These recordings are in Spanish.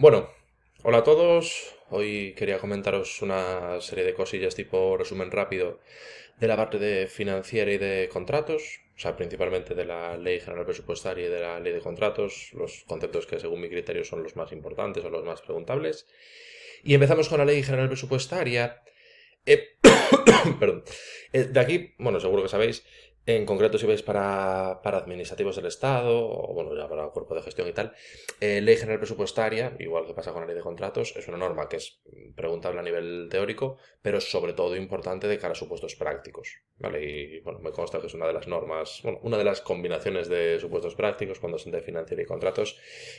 Bueno, hola a todos. Hoy quería comentaros una serie de cosillas tipo resumen rápido de la parte de financiera y de contratos, o sea, principalmente de la ley general presupuestaria y de la ley de contratos, los conceptos que según mi criterio son los más importantes o los más preguntables. Y empezamos con la ley general presupuestaria. Eh, perdón. Eh, de aquí, bueno, seguro que sabéis en concreto si veis para, administrativos del Estado, o bueno, ya para el cuerpo de gestión y tal, eh, ley general presupuestaria, igual que pasa con la ley de contratos, es una norma que es preguntable a nivel teórico, pero sobre todo importante de cara a supuestos prácticos, Y bueno, me consta que es una de las normas, bueno, una de las combinaciones de supuestos prácticos cuando son de financiera y contratos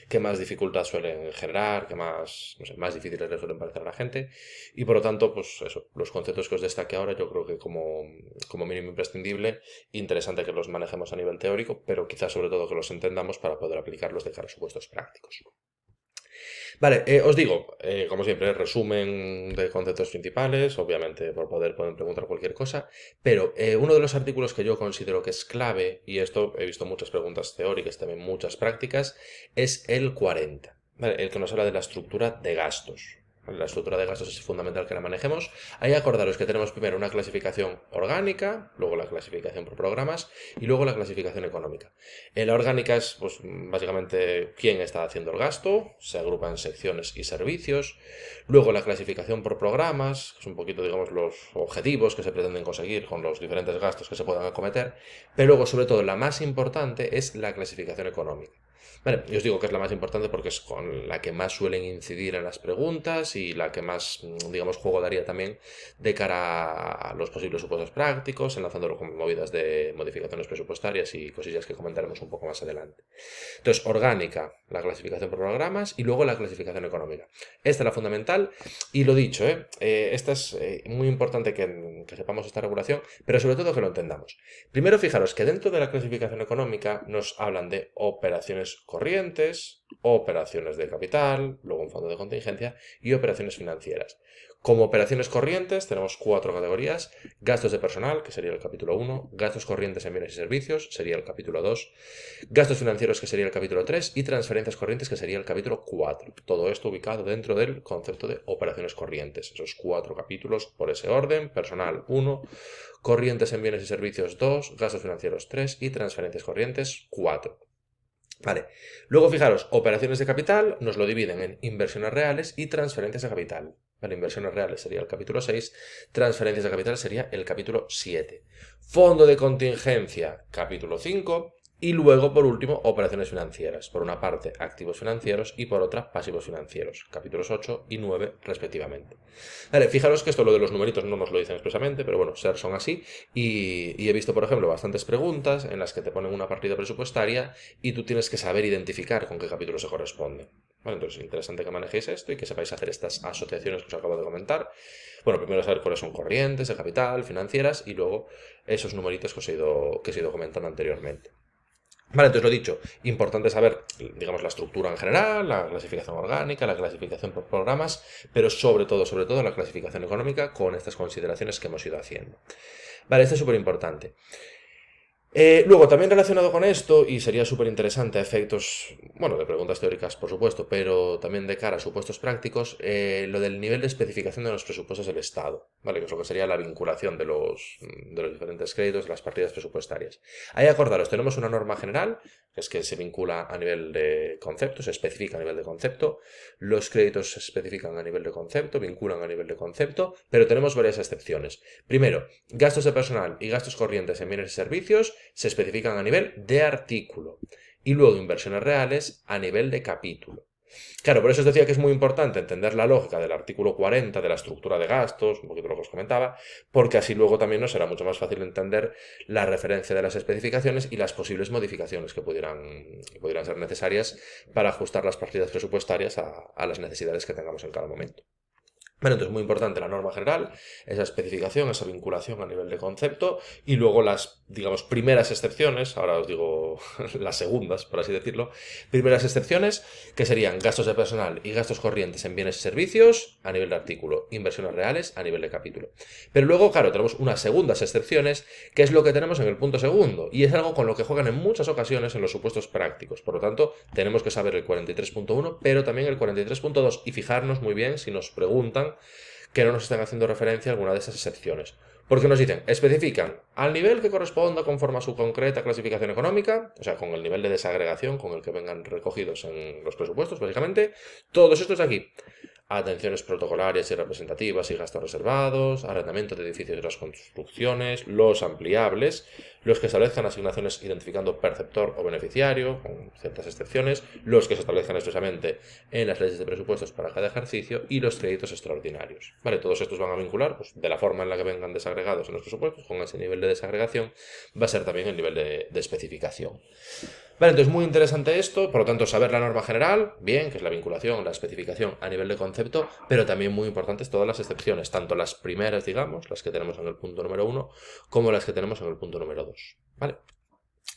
que más dificultad suelen generar, que más, más difíciles le suelen parecer a la gente, y por lo tanto, pues eso, los conceptos que os destaque ahora yo creo que como, como mínimo imprescindible interesante que los manejemos a nivel teórico, pero quizás sobre todo que los entendamos para poder aplicarlos de cara supuestos prácticos. Vale, eh, os digo, eh, como siempre, resumen de conceptos principales, obviamente por poder pueden preguntar cualquier cosa, pero eh, uno de los artículos que yo considero que es clave, y esto he visto muchas preguntas teóricas, también muchas prácticas, es el 40, el que nos habla de la estructura de gastos la estructura de gastos es fundamental que la manejemos. Ahí acordaros que tenemos primero una clasificación orgánica, luego la clasificación por programas y luego la clasificación económica. la orgánica es pues, básicamente quién está haciendo el gasto, se agrupan secciones y servicios. Luego la clasificación por programas, que es un poquito digamos los objetivos que se pretenden conseguir con los diferentes gastos que se puedan acometer. Pero luego sobre todo la más importante es la clasificación económica. Vale, yo os digo que es la más importante porque es con la que más suelen incidir en las preguntas y la que más, mm, digamos, juego daría también de cara a los posibles supuestos prácticos, enlazándolo con movidas de modificaciones presupuestarias y cosillas que comentaremos un poco más adelante. Entonces, orgánica, la clasificación por programas y luego la clasificación económica. Esta es la fundamental y lo dicho, ¿eh? eh esta es eh, muy importante que, que sepamos esta regulación, pero sobre todo que lo entendamos. Primero, fijaros que dentro de la clasificación económica nos hablan de operaciones corrientes, operaciones de capital, luego un fondo de contingencia y operaciones financieras. Como operaciones corrientes tenemos cuatro categorías. Gastos de personal, que sería el capítulo 1. Gastos corrientes en bienes y servicios, sería el capítulo 2. Gastos financieros, que sería el capítulo 3. Y transferencias corrientes, que sería el capítulo 4. Todo esto ubicado dentro del concepto de operaciones corrientes. Esos cuatro capítulos por ese orden. Personal 1. Corrientes en bienes y servicios 2. Gastos financieros 3. Y transferencias corrientes 4. Vale. Luego fijaros, operaciones de capital nos lo dividen en inversiones reales y transferencias de capital. Vale, inversiones reales sería el capítulo 6, transferencias de capital sería el capítulo 7. Fondo de contingencia, capítulo 5, y luego, por último, operaciones financieras. Por una parte, activos financieros y por otra, pasivos financieros. Capítulos 8 y 9, respectivamente. Vale, fijaros que esto lo de los numeritos no nos lo dicen expresamente, pero bueno, ser son así. Y, he visto, por ejemplo, bastantes preguntas en las que te ponen una partida presupuestaria y tú tienes que saber identificar con qué capítulo se corresponde. Bueno, entonces es interesante que manejéis esto y que sepáis hacer estas asociaciones que os acabo de comentar. Bueno, primero saber cuáles son corrientes de capital, financieras y luego esos numeritos que ido, que os he ido comentando anteriormente. Vale, entonces lo dicho, importante saber, digamos, la estructura en general, la clasificación orgánica, la clasificación por programas, pero sobre todo, sobre todo, la clasificación económica con estas consideraciones que hemos ido haciendo. Vale, esto es súper importante. Eh, luego, también relacionado con esto, y sería súper interesante a efectos, bueno, de preguntas teóricas, por supuesto, pero también de cara a supuestos prácticos, eh, lo del nivel de especificación de los presupuestos del Estado, ¿vale? Que es lo que sería la vinculación de los, mm, de los diferentes créditos, de las partidas presupuestarias. Ahí acordaros, tenemos una norma general, que es que se vincula a nivel de concepto, se especifica a nivel de concepto, los créditos se especifican a nivel de concepto, vinculan a nivel de concepto, pero tenemos varias excepciones. Primero, gastos de personal y gastos corrientes en bienes y servicios, se especifican a nivel de artículo y luego inversiones reales a nivel de capítulo. Claro, por eso os decía que es muy importante entender la lógica del artículo 40 de la estructura de gastos, un poquito lo que os comentaba, porque así luego también nos será mucho más fácil entender la referencia de las especificaciones y las posibles modificaciones que pudieran, ser necesarias para ajustar las partidas presupuestarias a las necesidades que tengamos en cada momento. Bueno, entonces muy importante la norma general, esa especificación, esa vinculación a nivel de concepto y luego las, digamos, primeras excepciones, ahora os digo las segundas, por así decirlo, primeras excepciones que serían gastos de personal y gastos corrientes en bienes y servicios a nivel de artículo, inversiones reales a nivel de capítulo. Pero luego, claro, tenemos unas segundas excepciones que es lo que tenemos en el punto segundo y es algo con lo que juegan en muchas ocasiones en los supuestos prácticos. Por lo tanto, tenemos que saber el 43.1, pero también el 43.2 y fijarnos muy bien si nos preguntan que no nos están haciendo referencia a alguna de esas excepciones. Porque nos dicen, especifican al nivel que corresponda conforme a su concreta clasificación económica, o sea, con el nivel de desagregación con el que vengan recogidos en los presupuestos, básicamente, todos estos de aquí atenciones protocolarias y representativas y gastos reservados, arrendamiento de edificios y las construcciones, los ampliables, los que establezcan asignaciones identificando perceptor o beneficiario, con ciertas excepciones, los que se establezcan expresamente en las leyes de presupuestos para cada ejercicio y los créditos extraordinarios. Vale, todos estos van a vincular, pues, de la forma en la que vengan desagregados en los presupuestos, con ese nivel de desagregación, va a ser también el nivel de especificación. Vale, entonces muy interesante esto, por lo tanto saber la norma general, bien, que es la vinculación, la especificación a nivel de concepto, pero también muy importantes todas las excepciones, tanto las primeras, digamos, las que tenemos en el punto número uno, como las que tenemos en el punto número dos, ¿vale?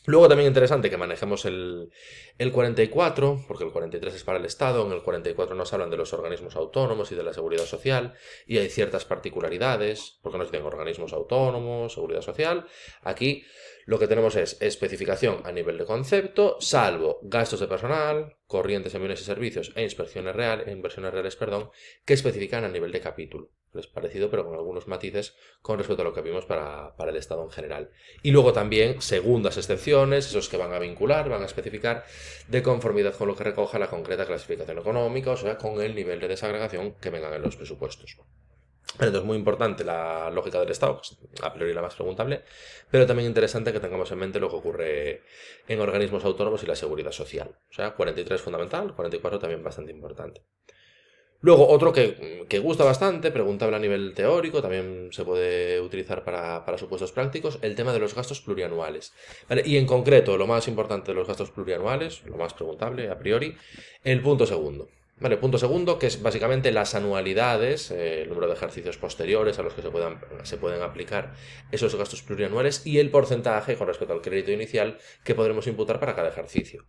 Luego también interesante que manejemos el, el, 44, porque el 43 es para el Estado, en el 44 nos hablan de los organismos autónomos y de la seguridad social, y hay ciertas particularidades, porque nos dicen organismos autónomos, seguridad social. Aquí lo que tenemos es especificación a nivel de concepto, salvo gastos de personal, corrientes en bienes y servicios e inspecciones reales, inversiones reales, perdón, que especifican a nivel de capítulo es parecido, pero con algunos matices con respecto a lo que vimos para, el Estado en general. Y luego también segundas excepciones, esos que van a vincular, van a especificar, de conformidad con lo que recoja la concreta clasificación económica, o sea, con el nivel de desagregación que vengan en los presupuestos. Entonces, muy importante la lógica del Estado, que es a priori la más preguntable, pero también interesante que tengamos en mente lo que ocurre en organismos autónomos y la seguridad social. O sea, 43 fundamental, 44 también bastante importante. Luego, otro que, gusta bastante, preguntable a nivel teórico, también se puede utilizar para, supuestos prácticos, el tema de los gastos plurianuales. Y en concreto, lo más importante de los gastos plurianuales, lo más preguntable a priori, el punto segundo. Vale, punto segundo, que es básicamente las anualidades, eh, el número de ejercicios posteriores a los que se, puedan, se pueden aplicar esos gastos plurianuales y el porcentaje con respecto al crédito inicial que podremos imputar para cada ejercicio.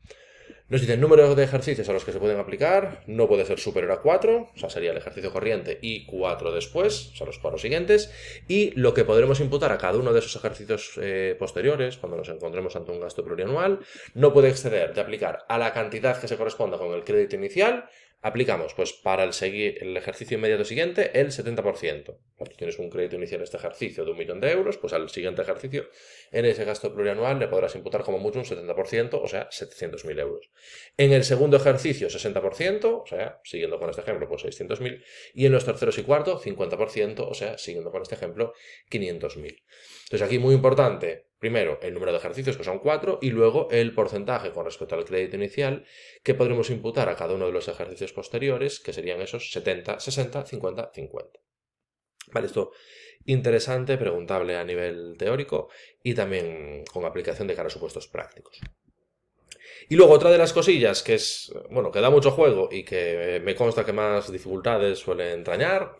Nos el números de ejercicios a los que se pueden aplicar, no puede ser superior a 4, o sea, sería el ejercicio corriente, y 4 después, o sea, los cuatro siguientes, y lo que podremos imputar a cada uno de esos ejercicios eh, posteriores, cuando nos encontremos ante un gasto plurianual, no puede exceder de aplicar a la cantidad que se corresponda con el crédito inicial, Aplicamos, pues para el, el ejercicio inmediato siguiente, el 70%. tienes un crédito inicial en este ejercicio de un millón de euros, pues al siguiente ejercicio, en ese gasto plurianual le podrás imputar como mucho un 70%, o sea, 700.000 euros. En el segundo ejercicio, 60%, o sea, siguiendo con este ejemplo, pues 600.000. Y en los terceros y cuartos, 50%, o sea, siguiendo con este ejemplo, 500.000. Entonces aquí muy importante, primero el número de ejercicios, que son cuatro, y luego el porcentaje con respecto al crédito inicial que podremos imputar a cada uno de los ejercicios posteriores, que serían esos 70, 60, 50, 50. Vale, esto interesante, preguntable a nivel teórico y también con aplicación de cara a supuestos prácticos. Y luego otra de las cosillas que es, bueno, que da mucho juego y que me consta que más dificultades suelen entrañar,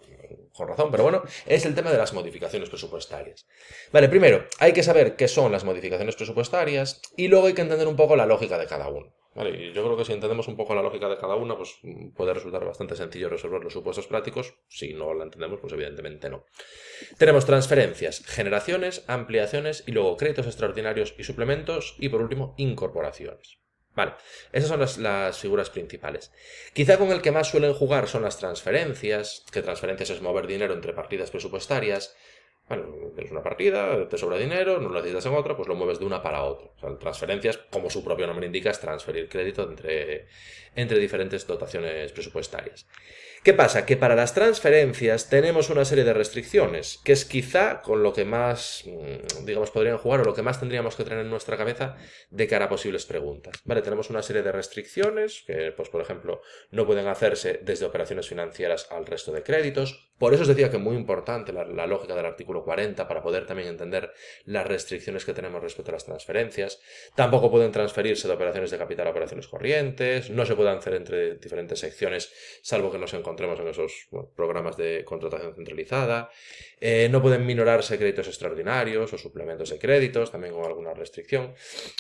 con razón, pero bueno, es el tema de las modificaciones presupuestarias. Vale, primero, hay que saber qué son las modificaciones presupuestarias y luego hay que entender un poco la lógica de cada uno. Vale, yo creo que si entendemos un poco la lógica de cada una, pues puede resultar bastante sencillo resolver los supuestos prácticos. Si no la entendemos, pues evidentemente no. Tenemos transferencias, generaciones, ampliaciones y luego créditos extraordinarios y suplementos y por último incorporaciones. Vale, esas son las, figuras principales. Quizá con el que más suelen jugar son las transferencias, que transferencias es mover dinero entre partidas presupuestarias. Bueno, tienes una partida, te sobra dinero, no lo necesitas en otra, pues lo mueves de una para otra. O sea, transferencias, como su propio nombre indica, es transferir crédito entre diferentes dotaciones presupuestarias. ¿Qué pasa? Que para las transferencias tenemos una serie de restricciones, que es quizá con lo que más, mm, digamos, podrían jugar o lo que más tendríamos que tener en nuestra cabeza de cara a posibles preguntas. Vale, tenemos una serie de restricciones que, pues, por ejemplo, no pueden hacerse desde operaciones financieras al resto de créditos. Por eso os decía que es muy importante la, lógica del artículo 40 para poder también entender las restricciones que tenemos respecto a las transferencias. Tampoco pueden transferirse de operaciones de capital a operaciones corrientes. No se pueden hacer entre diferentes secciones, salvo que nos encontremos en esos programas de contratación centralizada, eh, no pueden minorarse créditos extraordinarios o suplementos de créditos, también con alguna restricción.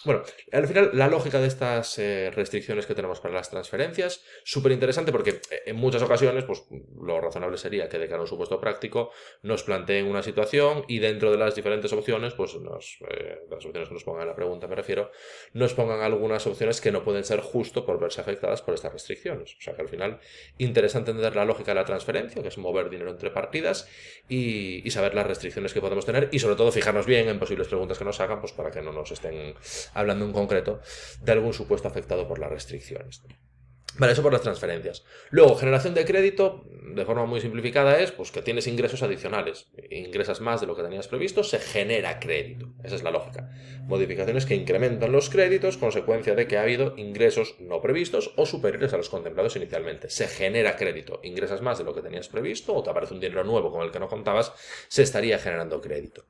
Bueno, al final la lógica de estas eh, restricciones que tenemos para las transferencias, súper interesante porque eh, en muchas ocasiones pues, lo razonable sería que de cara a un supuesto práctico nos planteen una situación y dentro de las diferentes opciones, pues nos, las opciones que nos pongan en la pregunta me refiero, nos pongan algunas opciones que no pueden ser justo por verse afectadas por estas restricciones. O sea que al final interesante entender la lógica de la transferencia, que es mover dinero entre partidas y y, saber las restricciones que podemos tener y sobre todo fijarnos bien en posibles preguntas que nos hagan pues para que no nos estén hablando en concreto de algún supuesto afectado por las restricciones. Vale, eso por las transferencias. Luego, generación de crédito, de forma muy simplificada, es pues, que tienes ingresos adicionales. Ingresas más de lo que tenías previsto, se genera crédito. Esa es la lógica. Modificaciones que incrementan los créditos, consecuencia de que ha habido ingresos no previstos o superiores a los contemplados inicialmente. Se genera crédito. Ingresas más de lo que tenías previsto o te aparece un dinero nuevo con el que no contabas, se estaría generando crédito.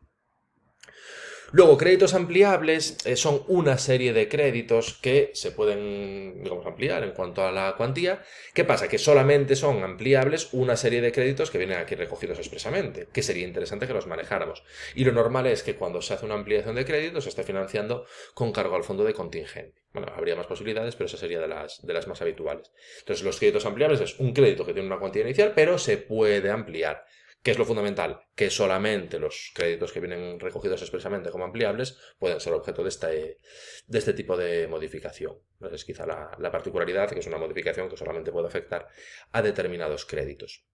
Luego, créditos ampliables eh, son una serie de créditos que se pueden ampliar en cuanto a la cuantía. ¿Qué pasa? Que solamente son ampliables una serie de créditos que vienen aquí recogidos expresamente, que sería interesante que los manejáramos. Y lo normal es que cuando se hace una ampliación de créditos se esté financiando con cargo al fondo de contingente. Bueno, habría más posibilidades, pero esa sería las, de las más habituales. Entonces, los créditos ampliables es un crédito que tiene una cuantía inicial, pero se puede ampliar. ¿Qué es lo fundamental? Que solamente los créditos que vienen recogidos expresamente como ampliables pueden ser objeto de este, de este tipo de modificación. Es quizá la, la particularidad, que es una modificación que solamente puede afectar a determinados créditos.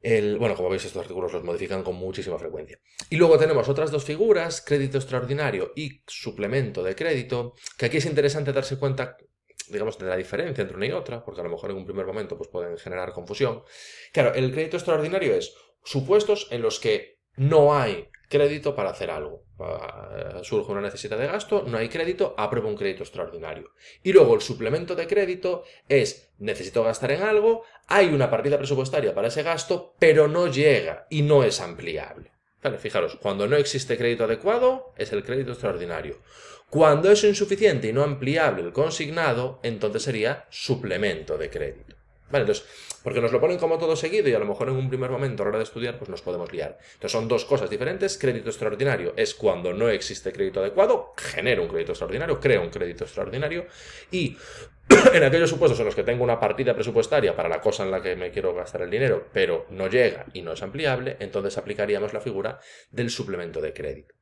El, bueno, como veis, estos artículos los modifican con muchísima frecuencia. Y luego tenemos otras dos figuras, crédito extraordinario y suplemento de crédito, que aquí es interesante darse cuenta digamos, de la diferencia entre una y otra, porque a lo mejor en un primer momento pues, pueden generar confusión. Claro, el crédito extraordinario es supuestos en los que no hay crédito para hacer algo. Ah, surge una necesidad de gasto, no hay crédito, apruebo un crédito extraordinario. Y luego el suplemento de crédito es necesito gastar en algo, hay una partida presupuestaria para ese gasto, pero no llega y no es ampliable fijaros, cuando no existe crédito adecuado, es el crédito extraordinario. Cuando es insuficiente y no ampliable el consignado, entonces sería suplemento de crédito entonces, porque nos lo ponen como todo seguido y a lo mejor en un primer momento a la hora de estudiar pues nos podemos liar. Entonces son dos cosas diferentes. Crédito extraordinario es cuando no existe crédito adecuado, genero un crédito extraordinario, creo un crédito extraordinario y en aquellos supuestos en los que tengo una partida presupuestaria para la cosa en la que me quiero gastar el dinero, pero no llega y no es ampliable, entonces aplicaríamos la figura del suplemento de crédito.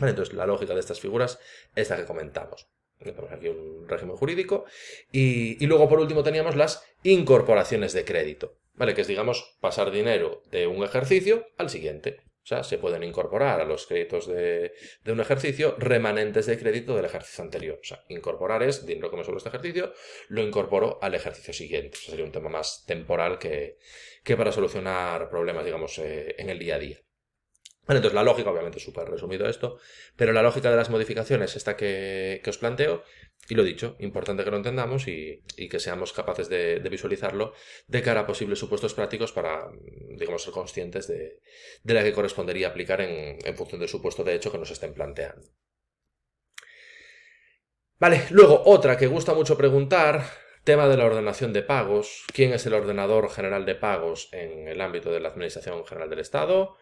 entonces la lógica de estas figuras es la que comentamos tenemos aquí un régimen jurídico, y, luego por último teníamos las incorporaciones de crédito, ¿vale? Que es, digamos, pasar dinero de un ejercicio al siguiente. O sea, se pueden incorporar a los créditos de, un ejercicio remanentes de crédito del ejercicio anterior. O sea, incorporar es dinero que me suelo este ejercicio, lo incorporo al ejercicio siguiente. sería un tema más temporal que, que para solucionar problemas, digamos, eh, en el día a día. Bueno, entonces la lógica, obviamente, súper resumido esto, pero la lógica de las modificaciones, esta que, os planteo, y lo dicho, importante que lo entendamos y, que seamos capaces de, visualizarlo de cara a posibles supuestos prácticos para, digamos, ser conscientes de, de la que correspondería aplicar en, en función del supuesto de hecho que nos estén planteando. Vale, luego otra que gusta mucho preguntar, Tema de la ordenación de pagos. ¿Quién es el ordenador general de pagos en el ámbito de la Administración General del Estado?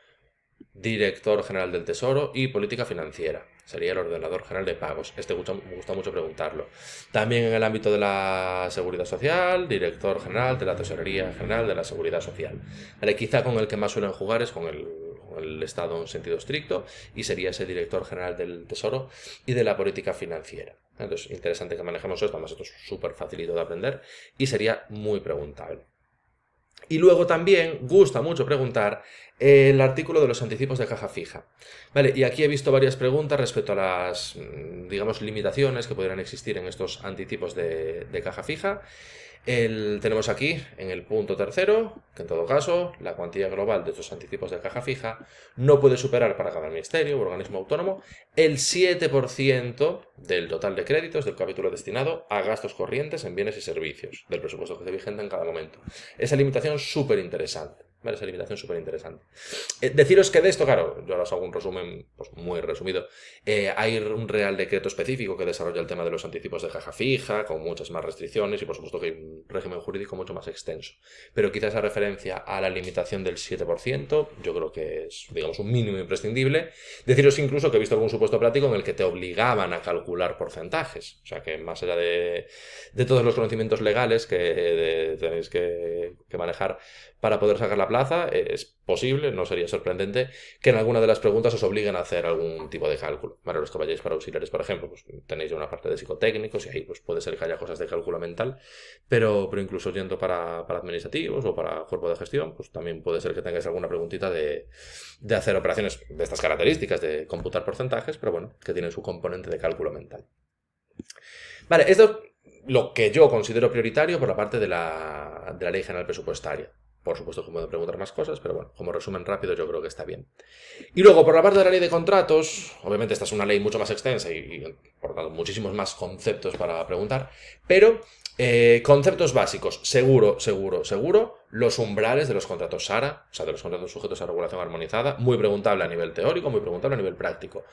director general del Tesoro y política financiera. Sería el ordenador general de pagos. Este me gusta mucho preguntarlo. También en el ámbito de la seguridad social, director general de la tesorería general de la seguridad social. quizá con el que más suelen jugar es con el, el Estado en sentido estricto y sería ese director general del Tesoro y de la política financiera. Entonces, interesante que manejemos esto, además esto es súper facilito de aprender y sería muy preguntable. Y luego también gusta mucho preguntar eh, el artículo de los anticipos de caja fija. Vale, y aquí he visto varias preguntas respecto a las, mm, digamos, limitaciones que podrían existir en estos anticipos de, de caja fija tenemos aquí, en el punto tercero, que en todo caso, la cuantía global de estos anticipos de caja fija no puede superar para cada ministerio o organismo autónomo el 7% del total de créditos del capítulo destinado a gastos corrientes en bienes y servicios del presupuesto que se vigente en cada momento. Esa limitación súper interesante esa limitación súper interesante. Eh, deciros que de esto, claro, yo ahora os hago un resumen pues, muy resumido. Eh, hay un real decreto específico que desarrolla el tema de los anticipos de caja fija, con muchas más restricciones y por supuesto que hay un régimen jurídico mucho más extenso. Pero quizás esa referencia a la limitación del 7%, yo creo que es, digamos, un mínimo imprescindible. Deciros incluso que he visto algún supuesto práctico en el que te obligaban a calcular porcentajes. O sea que más allá de, todos los conocimientos legales que eh, tenéis que manejar para poder sacar la plaza, eh, es posible, no sería sorprendente, que en alguna de las preguntas os obliguen a hacer algún tipo de cálculo. para los que vayáis para auxiliares, por ejemplo, pues tenéis una parte de psicotécnicos y ahí pues puede ser que haya cosas de cálculo mental, pero, pero incluso yendo para, administrativos o para cuerpo de gestión, pues también puede ser que tengáis alguna preguntita de, hacer operaciones de estas características, de computar porcentajes, pero bueno, que tienen su componente de cálculo mental. Vale, esto es lo que yo considero prioritario por la parte de la ley general presupuestaria. Por supuesto que puedo preguntar más cosas, pero bueno, como resumen rápido yo creo que está bien. Y luego, por la parte de la ley de contratos, obviamente esta es una ley mucho más extensa y, por por tanto muchísimos más conceptos para preguntar, pero eh, conceptos básicos, seguro, seguro, seguro, los umbrales de los contratos SARA, o sea, de los contratos sujetos a regulación armonizada, muy preguntable a nivel teórico, muy preguntable a nivel práctico.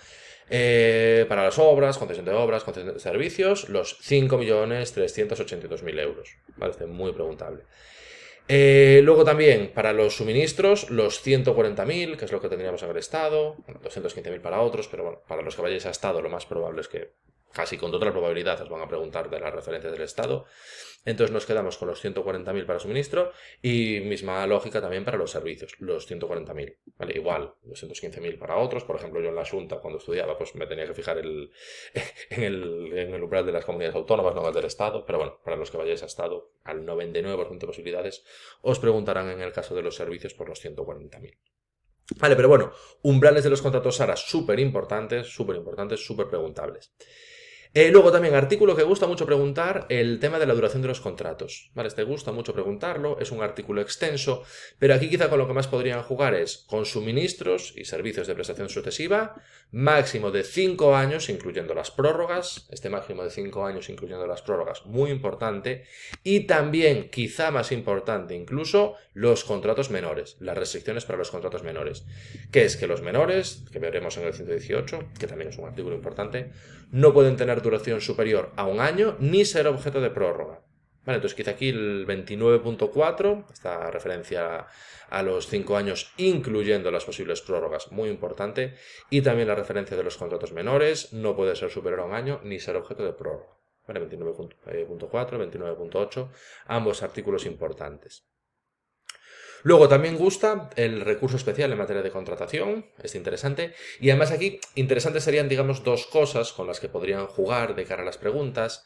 Eh, para las obras, concesión de obras, concesión de servicios, los 5.382.000 euros, parece muy preguntable. Eh, luego también para los suministros, los 140.000, que es lo que tendríamos que haber estado, 215.000 para otros, pero bueno, para los que vayáis a estado lo más probable es que casi con otra probabilidad os van a preguntar de las referencias del Estado. Entonces nos quedamos con los 140.000 para suministro y misma lógica también para los servicios, los 140.000, ¿vale? Igual, 215.000 para otros, por ejemplo, yo en la Junta cuando estudiaba pues me tenía que fijar el, en, el, umbral de las comunidades autónomas, no del Estado, pero bueno, para los que vayáis a Estado, al 99% de posibilidades os preguntarán en el caso de los servicios por los 140.000. Vale, pero bueno, umbrales de los contratos SARA súper importantes, súper importantes, súper preguntables. Eh, luego también, artículo que gusta mucho preguntar, el tema de la duración de los contratos. ¿Vale? Te este gusta mucho preguntarlo, es un artículo extenso, pero aquí quizá con lo que más podrían jugar es con suministros y servicios de prestación sucesiva, máximo de 5 años, incluyendo las prórrogas, este máximo de 5 años, incluyendo las prórrogas, muy importante, y también, quizá más importante incluso, los contratos menores, las restricciones para los contratos menores, que es que los menores, que veremos en el 118, que también es un artículo importante, no pueden tener duración superior a un año ni ser objeto de prórroga. Vale, entonces quizá aquí el 29.4, esta referencia a los 5 años incluyendo las posibles prórrogas, muy importante, y también la referencia de los contratos menores, no puede ser superior a un año ni ser objeto de prórroga. Vale, 29.4, 29.8, eh, ambos artículos importantes. Luego también gusta el recurso especial en materia de contratación, es interesante. Y además aquí interesantes serían, digamos, dos cosas con las que podrían jugar de cara a las preguntas.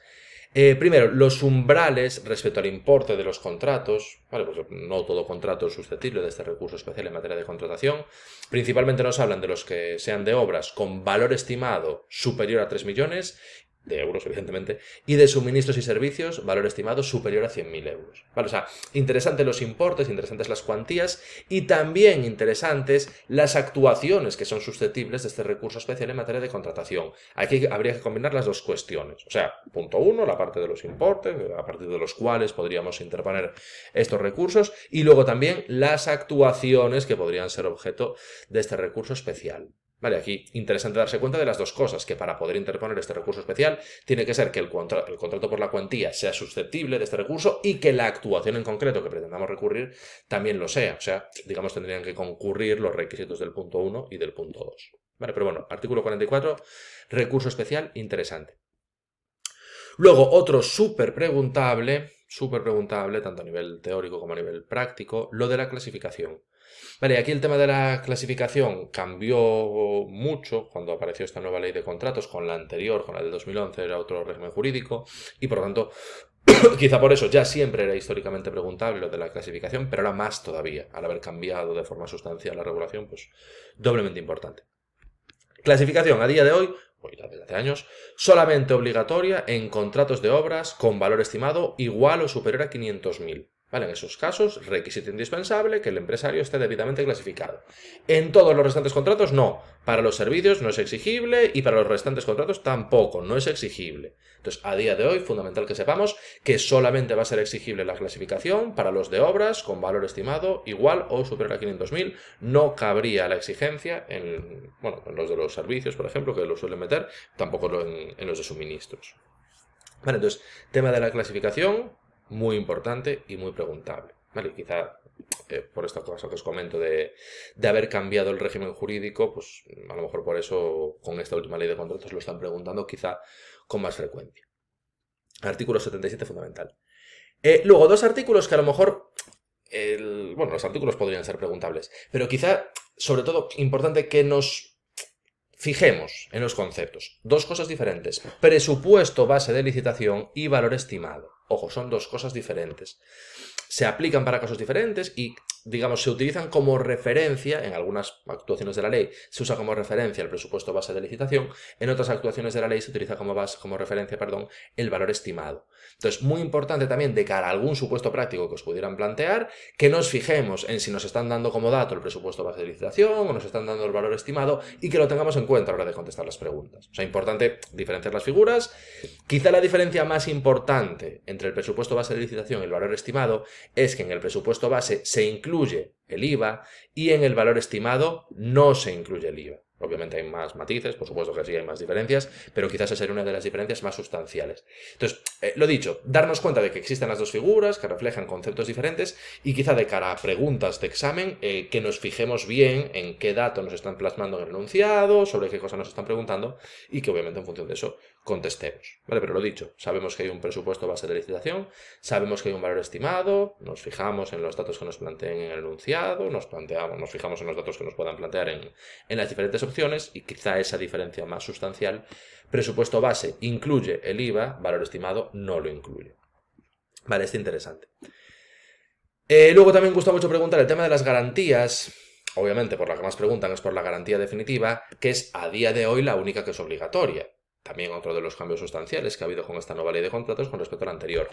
Eh, primero, los umbrales respecto al importe de los contratos. Vale, pues no todo contrato es susceptible de este recurso especial en materia de contratación. Principalmente nos hablan de los que sean de obras con valor estimado superior a 3 millones de euros, evidentemente, y de suministros y servicios, valor estimado superior a 100.000 euros. Vale, o sea, interesantes los importes, interesantes las cuantías y también interesantes las actuaciones que son susceptibles de este recurso especial en materia de contratación. Aquí habría que combinar las dos cuestiones. O sea, punto uno, la parte de los importes, a partir de los cuales podríamos interponer estos recursos, y luego también las actuaciones que podrían ser objeto de este recurso especial. Vale, aquí interesante darse cuenta de las dos cosas, que para poder interponer este recurso especial tiene que ser que el, contrato por la cuantía sea susceptible de este recurso y que la actuación en concreto que pretendamos recurrir también lo sea. O sea, digamos, tendrían que concurrir los requisitos del punto 1 y del punto 2. Vale, pero bueno, artículo 44, recurso especial, interesante. Luego, otro súper preguntable, súper preguntable, tanto a nivel teórico como a nivel práctico, lo de la clasificación. Vale, aquí el tema de la clasificación cambió mucho cuando apareció esta nueva ley de contratos con la anterior, con la del 2011, era otro régimen jurídico y por lo tanto Quizá por eso ya siempre era históricamente preguntable lo de la clasificación, pero ahora más todavía, al haber cambiado de forma sustancial la regulación, pues doblemente importante. Clasificación a día de hoy, hoy desde hace años, solamente obligatoria en contratos de obras con valor estimado igual o superior a 500.000. En esos casos, requisito indispensable que el empresario esté debidamente clasificado. En todos los restantes contratos, no. Para los servicios no es exigible y para los restantes contratos tampoco, no es exigible. Entonces, a día de hoy, fundamental que sepamos que solamente va a ser exigible la clasificación para los de obras con valor estimado igual o superior a 500.000. No cabría la exigencia en, los de los servicios, por ejemplo, que lo suelen meter, tampoco en, en los de suministros. Vale, entonces, tema de la clasificación, muy importante y muy preguntable. Vale, quizá eh, por esta cosa que os comento de, haber cambiado el régimen jurídico, pues a lo mejor por eso con esta última ley de contratos lo están preguntando quizá con más frecuencia. Artículo 77 fundamental. Eh, luego, dos artículos que a lo mejor, bueno, los artículos podrían ser preguntables, pero quizá, sobre todo, importante que nos fijemos en los conceptos. Dos cosas diferentes. Presupuesto base de licitación y valor estimado. Ojo, son dos cosas diferentes. Se aplican para casos diferentes y, digamos, se utilizan como referencia, en algunas actuaciones de la ley se usa como referencia el presupuesto base de licitación, en otras actuaciones de la ley se utiliza como, base, como referencia perdón, el valor estimado. Entonces, muy importante también de cara a algún supuesto práctico que os pudieran plantear, que nos fijemos en si nos están dando como dato el presupuesto base de licitación o nos están dando el valor estimado y que lo tengamos en cuenta a la hora de contestar las preguntas. O sea, importante diferenciar las figuras. Quizá la diferencia más importante entre entre el presupuesto base de licitación y el valor estimado es que en el presupuesto base se incluye el IVA y en el valor estimado no se incluye el IVA. Obviamente hay más matices, por supuesto que sí hay más diferencias, pero quizás esa sería una de las diferencias más sustanciales. Entonces, eh, lo dicho, darnos cuenta de que existen las dos figuras, que reflejan conceptos diferentes, y quizá de cara a preguntas de examen, eh, que nos fijemos bien en qué dato nos están plasmando en el enunciado, sobre qué cosa nos están preguntando, y que obviamente en función de eso contestemos. Vale, pero lo dicho, sabemos que hay un presupuesto base de licitación, sabemos que hay un valor estimado, nos fijamos en los datos que nos planteen en el enunciado, nos planteamos, nos fijamos en los datos que nos puedan plantear en, las diferentes opciones y quizá esa diferencia más sustancial. Presupuesto base incluye el IVA, valor estimado no lo incluye. Vale, es interesante. Eh, luego también gusta mucho preguntar el tema de las garantías obviamente por la que más preguntan es por la garantía definitiva, que es a día de hoy la única que es obligatoria. También otro de los cambios sustanciales que ha habido con esta nueva ley de contratos con respecto a la anterior.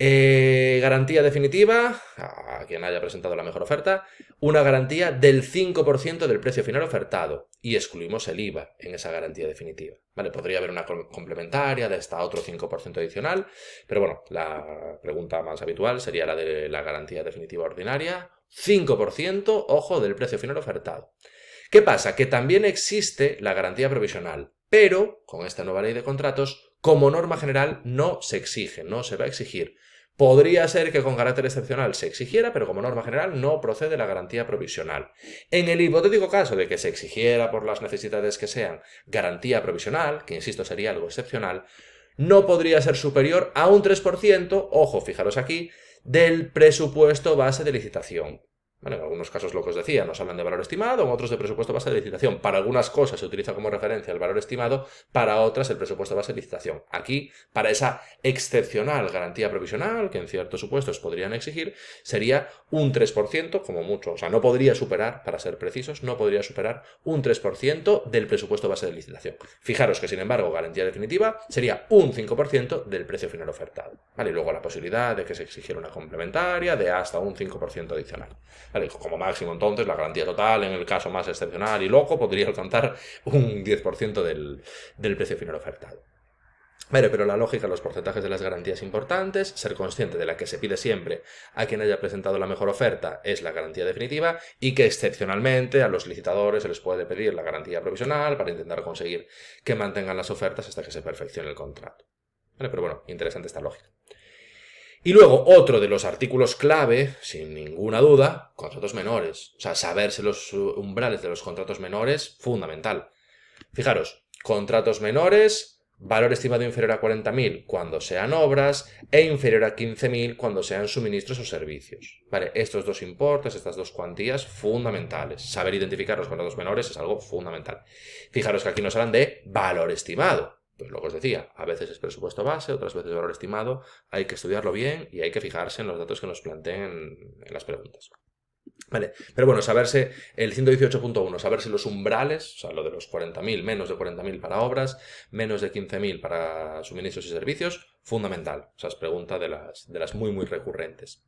Eh, garantía definitiva, a quien haya presentado la mejor oferta, una garantía del 5% del precio final ofertado y excluimos el IVA en esa garantía definitiva. ¿Vale? Podría haber una complementaria de hasta otro 5% adicional, pero bueno, la pregunta más habitual sería la de la garantía definitiva ordinaria, 5%, ojo, del precio final ofertado. ¿Qué pasa? Que también existe la garantía provisional pero con esta nueva ley de contratos, como norma general, no se exige, no se va a exigir. Podría ser que con carácter excepcional se exigiera, pero como norma general no procede la garantía provisional. En el hipotético caso de que se exigiera por las necesidades que sean garantía provisional, que insisto sería algo excepcional, no podría ser superior a un 3%, ojo, fijaros aquí, del presupuesto base de licitación en algunos casos lo que os decía, nos hablan de valor estimado, en otros de presupuesto base de licitación. Para algunas cosas se utiliza como referencia el valor estimado, para otras el presupuesto base de licitación. Aquí, para esa excepcional garantía provisional, que en ciertos supuestos podrían exigir, sería un 3% como mucho. O sea, no podría superar, para ser precisos, no podría superar un 3% del presupuesto base de licitación. Fijaros que, sin embargo, garantía definitiva sería un 5% del precio final ofertado. ¿Vale? Y luego la posibilidad de que se exigiera una complementaria de hasta un 5% adicional como máximo entonces la garantía total, en el caso más excepcional y loco, podría alcanzar un 10% del, precio final ofertado. pero la lógica, los porcentajes de las garantías importantes, ser consciente de la que se pide siempre a quien haya presentado la mejor oferta es la garantía definitiva y que excepcionalmente a los licitadores se les puede pedir la garantía provisional para intentar conseguir que mantengan las ofertas hasta que se perfeccione el contrato. pero bueno, interesante esta lógica. Y luego otro de los artículos clave, sin ninguna duda, contratos menores. O sea, saberse los umbrales de los contratos menores, fundamental. Fijaros, contratos menores, valor estimado inferior a 40.000 cuando sean obras e inferior a 15.000 cuando sean suministros o servicios. Vale, estos dos importes, estas dos cuantías fundamentales. Saber identificar los contratos menores es algo fundamental. Fijaros que aquí nos hablan de valor estimado. Pues lo que os decía, a veces es presupuesto base, otras veces valor estimado, hay que estudiarlo bien y hay que fijarse en los datos que nos planteen en las preguntas. Vale, pero bueno, saberse el 118.1, saberse los umbrales, o sea, lo de los 40.000, menos de 40.000 para obras, menos de 15.000 para suministros y servicios, fundamental. O sea, es pregunta de las, de las muy, muy recurrentes.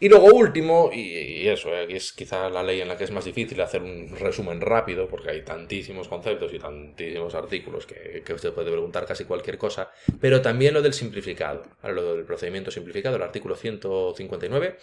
Y luego último, y, eso, eh, es quizá la ley en la que es más difícil hacer un resumen rápido, porque hay tantísimos conceptos y tantísimos artículos que, que usted puede preguntar casi cualquier cosa, pero también lo del simplificado, lo del procedimiento simplificado, el artículo 159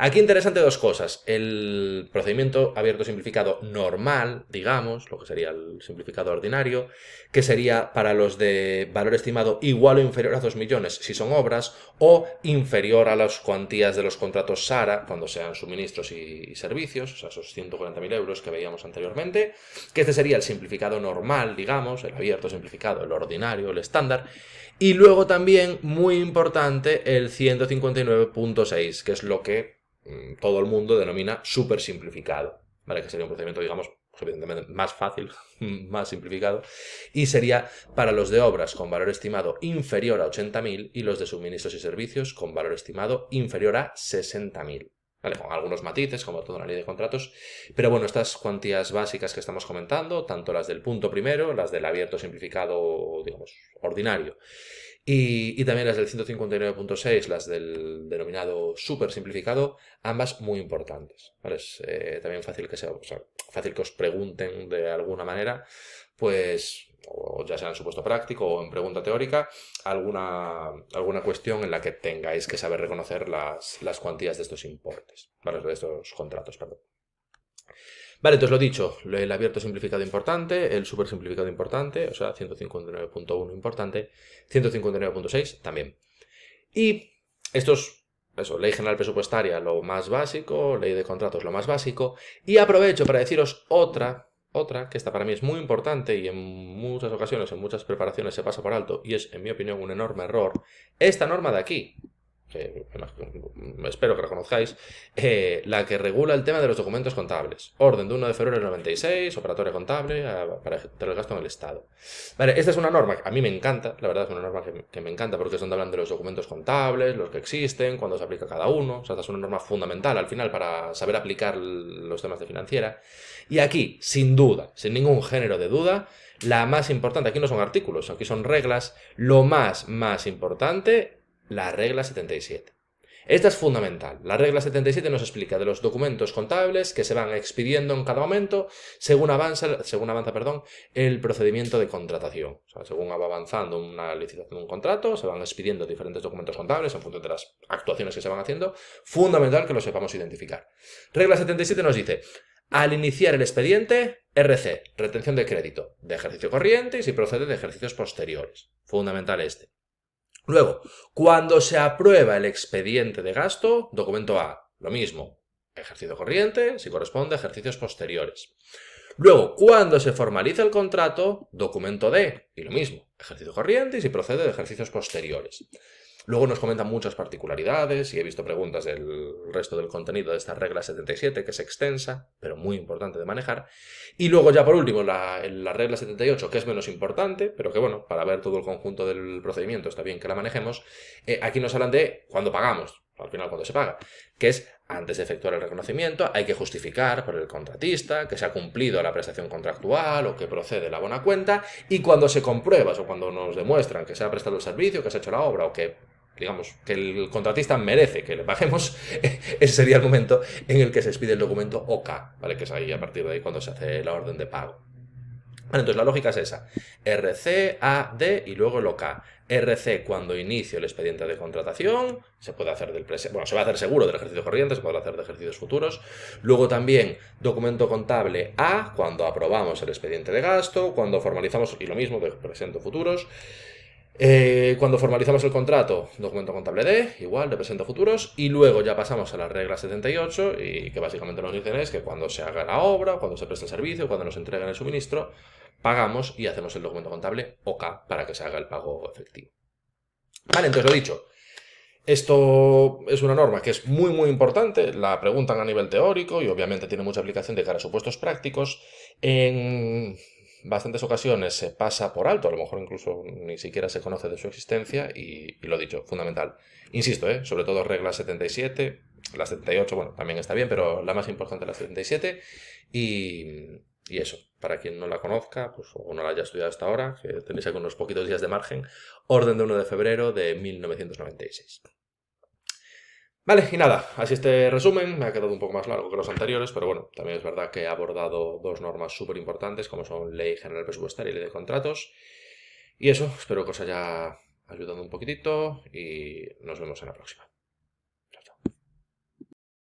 Aquí interesante dos cosas. El procedimiento abierto simplificado normal, digamos, lo que sería el simplificado ordinario, que sería para los de valor estimado igual o inferior a 2 millones si son obras, o inferior a las cuantías de los contratos SARA cuando sean suministros y servicios, o sea, esos 140.000 euros que veíamos anteriormente, que este sería el simplificado normal, digamos, el abierto simplificado, el ordinario, el estándar, y luego también, muy importante, el 159.6, que es lo que Mm, todo el mundo denomina súper simplificado, ¿vale? Que sería un procedimiento, digamos, evidentemente más fácil, más simplificado, y sería para los de obras con valor estimado inferior a 80.000 y los de suministros y servicios con valor estimado inferior a 60.000. Vale, con algunos matices, como toda la ley de contratos. Pero bueno, estas cuantías básicas que estamos comentando, tanto las del punto primero, las del abierto simplificado, digamos, ordinario, y, también las del 159.6, las del denominado super simplificado, ambas muy importantes. ¿vale? Es eh, también fácil que, sea, fácil que os pregunten de alguna manera, pues ya sea en supuesto práctico o en pregunta teórica, alguna, alguna cuestión en la que tengáis que saber reconocer las, cuantías de estos importes, de estos contratos. Perdón. Vale, entonces lo dicho, el abierto simplificado importante, el super simplificado importante, o sea, 159.1 importante, 159.6 también. Y es, eso, ley general presupuestaria, lo más básico, ley de contratos, lo más básico, y aprovecho para deciros otra, otra, que esta para mí es muy importante y en muchas ocasiones, en muchas preparaciones se pasa por alto, y es, en mi opinión, un enorme error, esta norma de aquí, que espero que reconozcáis, eh, la que regula el tema de los documentos contables. Orden de 1 de febrero del 96, operatoria contable ah, para el gasto en el Estado. Vale, esta es una norma que a mí me encanta, la verdad es una norma que, me encanta porque es donde hablan de los documentos contables, los que existen, cuándo se aplica cada uno. O sea, esta es una norma fundamental al final para saber aplicar los temas de financiera. Y aquí, sin duda, sin ningún género de duda, la más importante, aquí no son artículos, aquí son reglas, lo más, más importante la regla 77. Esta es fundamental. La regla 77 nos explica de los documentos contables que se van expidiendo en cada momento según avanza, según avanza perdón, el procedimiento de contratación. sea, según va avanzando una licitación de un contrato, se van expidiendo diferentes documentos contables en función de las actuaciones que se van haciendo. Fundamental que lo sepamos identificar. Regla 77 nos dice, al iniciar el expediente, RC, retención de crédito, de ejercicio corriente y si procede de ejercicios posteriores. Fundamental este. Luego, cuando se aprueba el expediente de gasto, documento A, lo mismo, ejercicio corriente, si corresponde, ejercicios posteriores. Luego, cuando se formaliza el contrato, documento D, y lo mismo, ejercicio corriente y si procede de ejercicios posteriores. Luego nos comentan muchas particularidades y he visto preguntas del resto del contenido de esta regla 77, que es extensa, pero muy importante de manejar. Y luego ya por último, la, regla 78, que es menos importante, pero que bueno, para ver todo el conjunto del procedimiento está bien que la manejemos. Eh, aquí nos hablan de cuando pagamos, al final cuando se paga, que es antes de efectuar el reconocimiento hay que justificar por el contratista que se ha cumplido la prestación contractual o que procede la buena cuenta y cuando se comprueba o cuando nos demuestran que se ha prestado el servicio, que se ha hecho la obra o que digamos, que el contratista merece que le bajemos ese sería el momento en el que se expide el documento OK, ¿vale? Que es ahí a partir de ahí cuando se hace la orden de pago. Bueno, entonces la lógica es esa. RC, AD y luego el OK. RC cuando inicio el expediente de contratación, se puede hacer del presente, bueno, se va a hacer seguro del ejercicio corriente, se puede hacer de ejercicios futuros. Luego también documento contable A cuando aprobamos el expediente de gasto, cuando formalizamos y lo mismo de presente futuros. Eh, cuando formalizamos el contrato, documento contable D, igual, de futuros, y luego ya pasamos a la regla 78, y que básicamente nos dicen es que cuando se haga la obra, cuando se preste el servicio, cuando nos entreguen el suministro, pagamos y hacemos el documento contable OK para que se haga el pago efectivo. Vale, entonces lo dicho, esto es una norma que es muy muy importante, la preguntan a nivel teórico y obviamente tiene mucha aplicación de cara a supuestos prácticos. En bastantes ocasiones se pasa por alto, a lo mejor incluso ni siquiera se conoce de su existencia y, lo lo dicho, fundamental. Insisto, ¿eh? sobre todo regla 77, la 78, bueno, también está bien, pero la más importante es la 77 y, y eso, para quien no la conozca pues, o no la haya estudiado hasta ahora, que tenéis algunos poquitos días de margen, orden de 1 de febrero de 1996. Vale, y nada, así este resumen, me ha quedado un poco más largo que los anteriores, pero bueno, también es verdad que he abordado dos normas súper importantes como son Ley General Presupuestaria y Ley de Contratos. Y eso, espero que os haya ayudado un poquitito y nos vemos en la próxima.